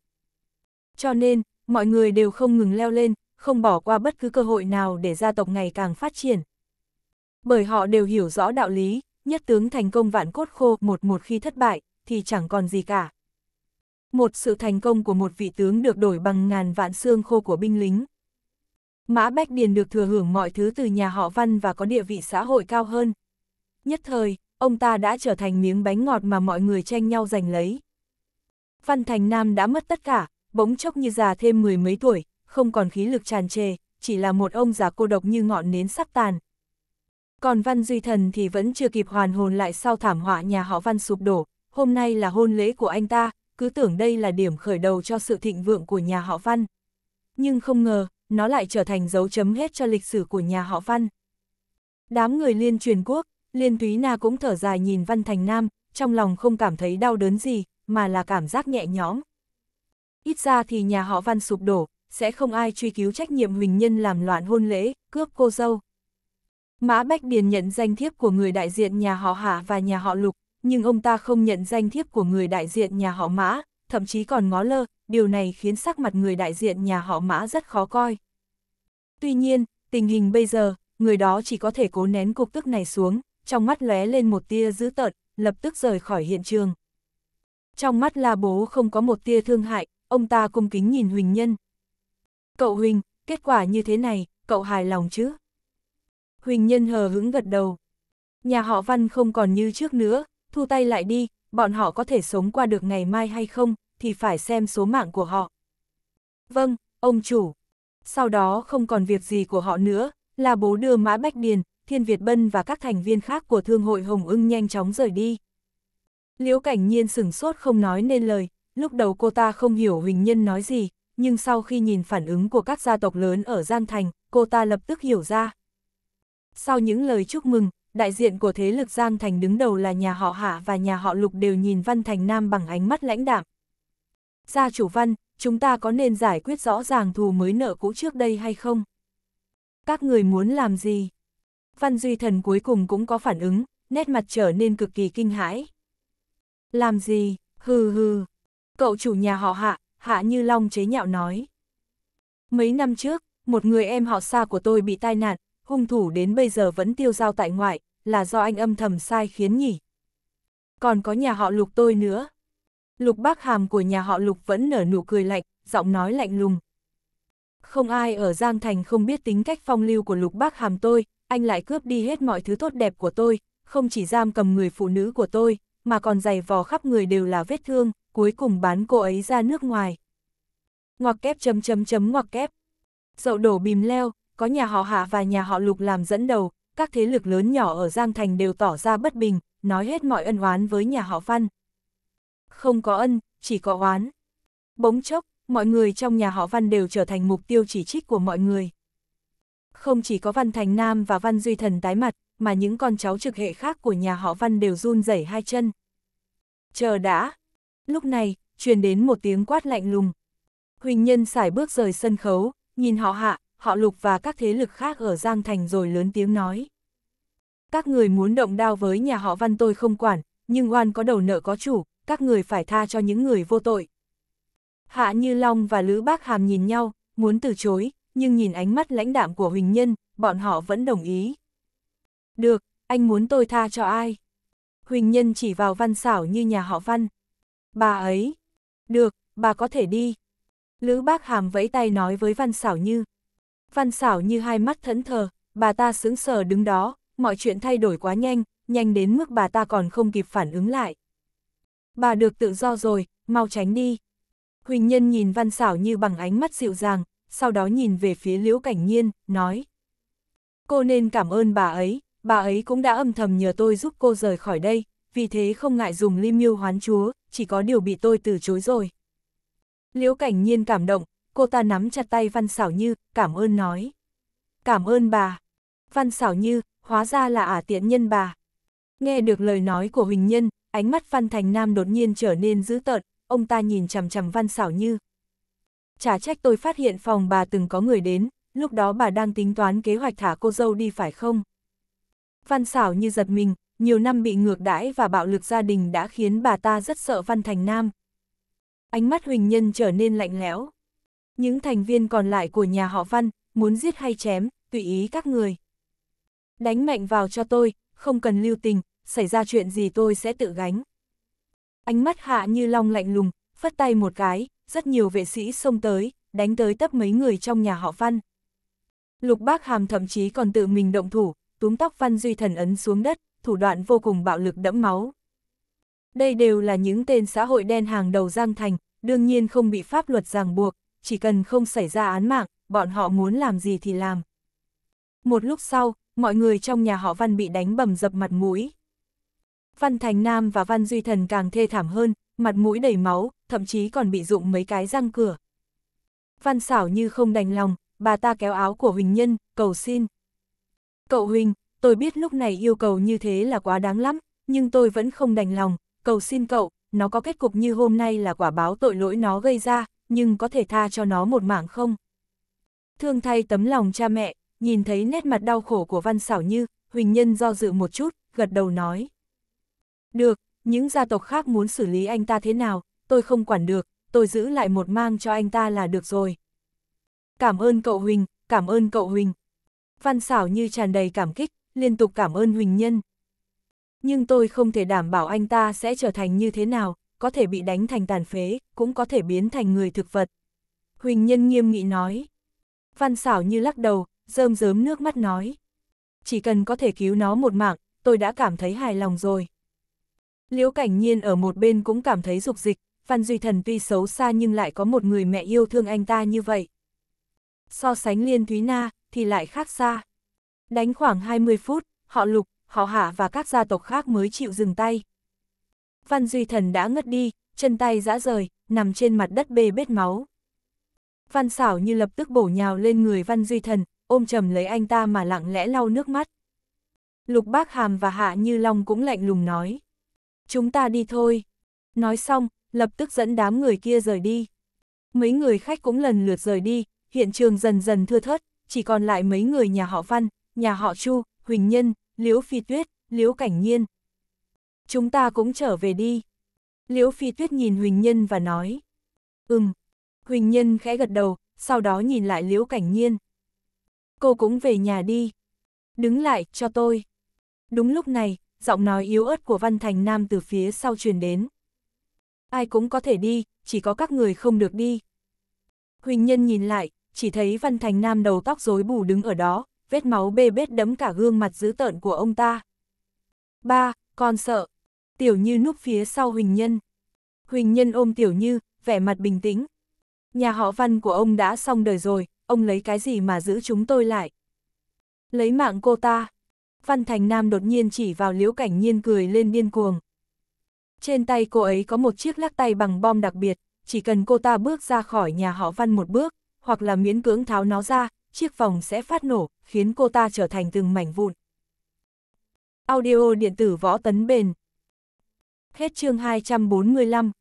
Cho nên, mọi người đều không ngừng leo lên, không bỏ qua bất cứ cơ hội nào để gia tộc ngày càng phát triển. Bởi họ đều hiểu rõ đạo lý, nhất tướng thành công vạn cốt khô một một khi thất bại, thì chẳng còn gì cả. Một sự thành công của một vị tướng được đổi bằng ngàn vạn xương khô của binh lính. Mã Bách Điền được thừa hưởng mọi thứ từ nhà họ văn và có địa vị xã hội cao hơn. Nhất thời, ông ta đã trở thành miếng bánh ngọt mà mọi người tranh nhau giành lấy. Văn Thành Nam đã mất tất cả, bỗng chốc như già thêm mười mấy tuổi, không còn khí lực tràn trề, chỉ là một ông già cô độc như ngọn nến sắp tàn. Còn Văn Duy Thần thì vẫn chưa kịp hoàn hồn lại sau thảm họa nhà họ Văn sụp đổ, hôm nay là hôn lễ của anh ta, cứ tưởng đây là điểm khởi đầu cho sự thịnh vượng của nhà họ Văn. Nhưng không ngờ, nó lại trở thành dấu chấm hết cho lịch sử của nhà họ Văn. Đám người liên truyền quốc, liên túy na cũng thở dài nhìn Văn Thành Nam, trong lòng không cảm thấy đau đớn gì, mà là cảm giác nhẹ nhõm. Ít ra thì nhà họ Văn sụp đổ, sẽ không ai truy cứu trách nhiệm Huỳnh Nhân làm loạn hôn lễ, cướp cô dâu. Mã Bách Điền nhận danh thiếp của người đại diện nhà họ Hạ và nhà họ Lục, nhưng ông ta không nhận danh thiếp của người đại diện nhà họ Mã, thậm chí còn ngó lơ, điều này khiến sắc mặt người đại diện nhà họ Mã rất khó coi. Tuy nhiên, tình hình bây giờ, người đó chỉ có thể cố nén cục tức này xuống, trong mắt lóe lên một tia dữ tợn, lập tức rời khỏi hiện trường. Trong mắt La Bố không có một tia thương hại, ông ta cung kính nhìn Huỳnh Nhân. Cậu Huỳnh, kết quả như thế này, cậu hài lòng chứ? Huỳnh Nhân hờ hững gật đầu. Nhà họ Văn không còn như trước nữa, thu tay lại đi, bọn họ có thể sống qua được ngày mai hay không, thì phải xem số mạng của họ. Vâng, ông chủ. Sau đó không còn việc gì của họ nữa, là bố đưa Mã Bách Điền, Thiên Việt Bân và các thành viên khác của Thương hội Hồng ưng nhanh chóng rời đi. Liễu Cảnh Nhiên sửng sốt không nói nên lời, lúc đầu cô ta không hiểu Huỳnh Nhân nói gì, nhưng sau khi nhìn phản ứng của các gia tộc lớn ở Gian Thành, cô ta lập tức hiểu ra. Sau những lời chúc mừng, đại diện của thế lực Gian Thành đứng đầu là nhà họ Hạ và nhà họ Lục đều nhìn Văn Thành Nam bằng ánh mắt lãnh đạm. Gia chủ Văn, chúng ta có nên giải quyết rõ ràng thù mới nợ cũ trước đây hay không? Các người muốn làm gì? Văn Duy Thần cuối cùng cũng có phản ứng, nét mặt trở nên cực kỳ kinh hãi. Làm gì? Hừ hừ, cậu chủ nhà họ Hạ, Hạ Như Long chế nhạo nói. Mấy năm trước, một người em họ xa của tôi bị tai nạn, hung thủ đến bây giờ vẫn tiêu giao tại ngoại, là do anh âm thầm sai khiến nhỉ. Còn có nhà họ Lục tôi nữa. Lục bác hàm của nhà họ Lục vẫn nở nụ cười lạnh, giọng nói lạnh lùng. Không ai ở Giang Thành không biết tính cách phong lưu của Lục bác hàm tôi, anh lại cướp đi hết mọi thứ tốt đẹp của tôi, không chỉ giam cầm người phụ nữ của tôi, mà còn giày vò khắp người đều là vết thương, cuối cùng bán cô ấy ra nước ngoài. Ngoặc kép chấm chấm chấm ngoặc kép. Dậu đổ bìm leo, có nhà họ Hạ và nhà họ Lục làm dẫn đầu, các thế lực lớn nhỏ ở Giang Thành đều tỏ ra bất bình, nói hết mọi ân oán với nhà họ Văn. Không có ân, chỉ có oán. Bỗng chốc, mọi người trong nhà họ Văn đều trở thành mục tiêu chỉ trích của mọi người. Không chỉ có Văn Thành Nam và Văn Duy Thần tái mặt, mà những con cháu trực hệ khác của nhà họ Văn đều run rẩy hai chân. Chờ đã, Lúc này, truyền đến một tiếng quát lạnh lùng. Huỳnh Nhân xải bước rời sân khấu, nhìn họ hạ, họ lục và các thế lực khác ở Giang Thành rồi lớn tiếng nói. Các người muốn động đao với nhà họ văn tôi không quản, nhưng oan có đầu nợ có chủ, các người phải tha cho những người vô tội. Hạ Như Long và Lữ Bác Hàm nhìn nhau, muốn từ chối, nhưng nhìn ánh mắt lãnh đạm của Huỳnh Nhân, bọn họ vẫn đồng ý. Được, anh muốn tôi tha cho ai? Huỳnh Nhân chỉ vào văn xảo như nhà họ văn. Bà ấy. Được, bà có thể đi. Lữ bác hàm vẫy tay nói với Văn Xảo Như. Văn Xảo Như hai mắt thẫn thờ, bà ta sững sờ đứng đó, mọi chuyện thay đổi quá nhanh, nhanh đến mức bà ta còn không kịp phản ứng lại. Bà được tự do rồi, mau tránh đi. Huỳnh Nhân nhìn Văn Xảo Như bằng ánh mắt dịu dàng, sau đó nhìn về phía Liễu Cảnh Nhiên, nói. Cô nên cảm ơn bà ấy, bà ấy cũng đã âm thầm nhờ tôi giúp cô rời khỏi đây, vì thế không ngại dùng liêm miu hoán chúa, chỉ có điều bị tôi từ chối rồi. Liễu cảnh nhiên cảm động, cô ta nắm chặt tay Văn Xảo Như, cảm ơn nói. Cảm ơn bà. Văn Xảo Như, hóa ra là ả à tiện nhân bà. Nghe được lời nói của Huỳnh Nhân, ánh mắt Văn Thành Nam đột nhiên trở nên dữ tợn, ông ta nhìn chằm chằm Văn Xảo Như. Chả trách tôi phát hiện phòng bà từng có người đến, lúc đó bà đang tính toán kế hoạch thả cô dâu đi phải không? Văn Xảo Như giật mình, nhiều năm bị ngược đãi và bạo lực gia đình đã khiến bà ta rất sợ Văn Thành Nam. Ánh mắt Huỳnh Nhân trở nên lạnh lẽo. Những thành viên còn lại của nhà họ Văn, muốn giết hay chém, tùy ý các người. Đánh mạnh vào cho tôi, không cần lưu tình, xảy ra chuyện gì tôi sẽ tự gánh. Ánh mắt hạ như long lạnh lùng, phất tay một cái, rất nhiều vệ sĩ xông tới, đánh tới tấp mấy người trong nhà họ Văn. Lục Bác Hàm thậm chí còn tự mình động thủ, túm tóc Văn Duy Thần ấn xuống đất, thủ đoạn vô cùng bạo lực đẫm máu. Đây đều là những tên xã hội đen hàng đầu Giang Thành, đương nhiên không bị pháp luật ràng buộc, chỉ cần không xảy ra án mạng, bọn họ muốn làm gì thì làm. Một lúc sau, mọi người trong nhà họ Văn bị đánh bầm dập mặt mũi. Văn Thành Nam và Văn Duy Thần càng thê thảm hơn, mặt mũi đầy máu, thậm chí còn bị dụng mấy cái răng cửa. Văn xảo như không đành lòng, bà ta kéo áo của Huỳnh Nhân, cầu xin. Cậu Huỳnh, tôi biết lúc này yêu cầu như thế là quá đáng lắm, nhưng tôi vẫn không đành lòng, cầu xin cậu, nó có kết cục như hôm nay là quả báo tội lỗi nó gây ra, nhưng có thể tha cho nó một mảng không? Thương thay tấm lòng cha mẹ, nhìn thấy nét mặt đau khổ của Văn Xảo Như, Huỳnh Nhân do dự một chút, gật đầu nói. Được, những gia tộc khác muốn xử lý anh ta thế nào, tôi không quản được, tôi giữ lại một mang cho anh ta là được rồi. Cảm ơn cậu Huỳnh, cảm ơn cậu Huỳnh. Văn Xảo Như tràn đầy cảm kích, liên tục cảm ơn Huỳnh Nhân. Nhưng tôi không thể đảm bảo anh ta sẽ trở thành như thế nào, có thể bị đánh thành tàn phế, cũng có thể biến thành người thực vật. Huỳnh Nhân nghiêm nghị nói. Văn xảo như lắc đầu, rơm rớm nước mắt nói. Chỉ cần có thể cứu nó một mạng, tôi đã cảm thấy hài lòng rồi. Liễu cảnh nhiên ở một bên cũng cảm thấy dục dịch, Văn Duy Thần tuy xấu xa nhưng lại có một người mẹ yêu thương anh ta như vậy. So sánh Liên Thúy Na thì lại khác xa. Đánh khoảng 20 phút, họ lục, họ hạ và các gia tộc khác mới chịu dừng tay. Văn Duy Thần đã ngất đi, chân tay rã rời, nằm trên mặt đất bê bết máu. Văn xảo như lập tức bổ nhào lên người Văn Duy Thần, ôm chầm lấy anh ta mà lặng lẽ lau nước mắt. Lục Bác Hàm và Hạ Như Long cũng lạnh lùng nói. Chúng ta đi thôi. Nói xong, lập tức dẫn đám người kia rời đi. Mấy người khách cũng lần lượt rời đi, hiện trường dần dần thưa thớt, chỉ còn lại mấy người nhà họ Văn, nhà họ Chu, Huỳnh Nhân, Liễu Phi Tuyết, Liễu Cảnh Nhiên. Chúng ta cũng trở về đi. Liễu Phi Tuyết nhìn Huỳnh Nhân và nói. Ừm. Huỳnh Nhân khẽ gật đầu, sau đó nhìn lại Liễu Cảnh Nhiên. Cô cũng về nhà đi. Đứng lại, cho tôi. Đúng lúc này, giọng nói yếu ớt của Văn Thành Nam từ phía sau truyền đến. Ai cũng có thể đi, chỉ có các người không được đi. Huỳnh Nhân nhìn lại, chỉ thấy Văn Thành Nam đầu tóc rối bù đứng ở đó, vết máu bê bết đấm cả gương mặt dữ tợn của ông ta. Ba, con sợ. Tiểu Như núp phía sau Huỳnh Nhân. Huỳnh Nhân ôm Tiểu Như, vẻ mặt bình tĩnh. Nhà họ văn của ông đã xong đời rồi, ông lấy cái gì mà giữ chúng tôi lại? Lấy mạng cô ta. Văn Thành Nam đột nhiên chỉ vào liễu cảnh nhiên cười lên điên cuồng. Trên tay cô ấy có một chiếc lắc tay bằng bom đặc biệt, chỉ cần cô ta bước ra khỏi nhà họ văn một bước, hoặc là miễn cưỡng tháo nó ra, chiếc vòng sẽ phát nổ, khiến cô ta trở thành từng mảnh vụn. Audio điện tử võ tấn bền. Hết chương 245